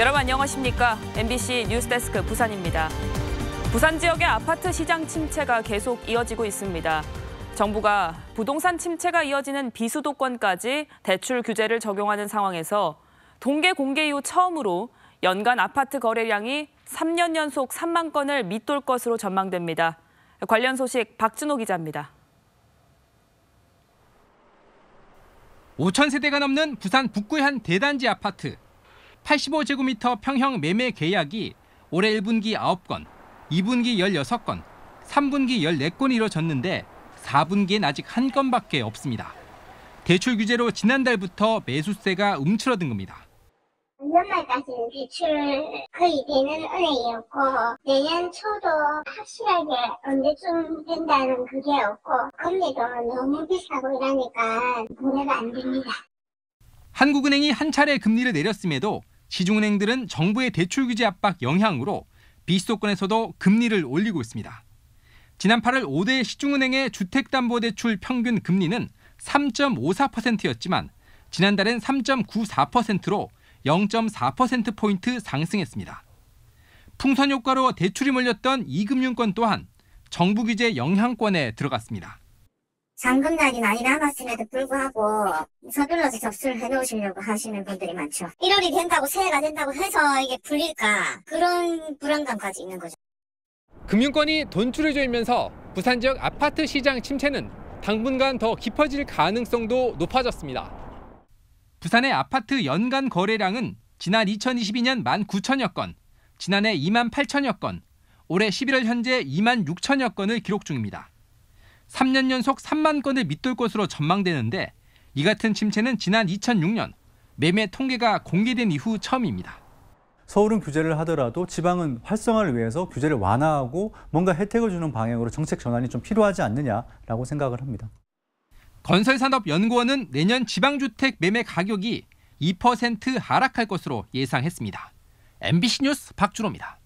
여러분 안녕하십니까? MBC 뉴스데스크 부산입니다. 부산 지역의 아파트 시장 침체가 계속 이어지고 있습니다. 정부가 부동산 침체가 이어지는 비수도권까지 대출 규제를 적용하는 상황에서 동계 공개 이후 처음으로 연간 아파트 거래량이 3년 연속 3만 건을 밑돌 것으로 전망됩니다. 관련 소식 박준호 기자입니다. 5천 세대가 넘는 부산 북구의 한 대단지 아파트. 85제곱미터 평형 매매 계약이 올해 1분기 9건, 2분기 16건, 3분기 14건이 이뤄졌는데 4분기엔 아직 한 건밖에 없습니다. 대출 규제로 지난달부터 매수세가 움츠러든 겁니다. 연말까지는 대출 거의 되는 은행이었고 내년 초도 확실하게 언제쯤 된다는 그게 없고 금리도 너무 비싸고 이러니까 노래가 안 됩니다. 한국은행이 한 차례 금리를 내렸음에도 시중은행들은 정부의 대출 규제 압박 영향으로 비수도권에서도 금리를 올리고 있습니다. 지난 8월 5대 시중은행의 주택담보대출 평균 금리는 3.54%였지만 지난달엔 3.94%로 0.4%포인트 상승했습니다. 풍선 효과로 대출이 몰렸던 이금융권 또한 정부 규제 영향권에 들어갔습니다. 잠금 날이 많이 남았음에도 불구하고 서둘러서 접수를 해놓으시려고 하시는 분들이 많죠. 1월이 된다고 새해가 된다고 해서 이게 불릴까 그런 불안감까지 있는 거죠. 금융권이 돈줄을 조이면서 부산 지역 아파트 시장 침체는 당분간 더 깊어질 가능성도 높아졌습니다. 부산의 아파트 연간 거래량은 지난 2022년 1만 9천여 건, 지난해 2만 8천여 건, 올해 11월 현재 2만 6천여 건을 기록 중입니다. 3년 연속 3만 건을 밑돌 것으로 전망되는데 이 같은 침체는 지난 2006년 매매 통계가 공개된 이후 처음입니다. 서울은 규제를 하더라도 지방은 활성화를 위해서 규제를 완화하고 뭔가 혜택을 주는 방향으로 정책 전환이 좀 필요하지 않느냐라고 생각을 합니다. 건설산업연구원은 내년 지방주택 매매 가격이 2% 하락할 것으로 예상했습니다. MBC 뉴스 박준호입니다.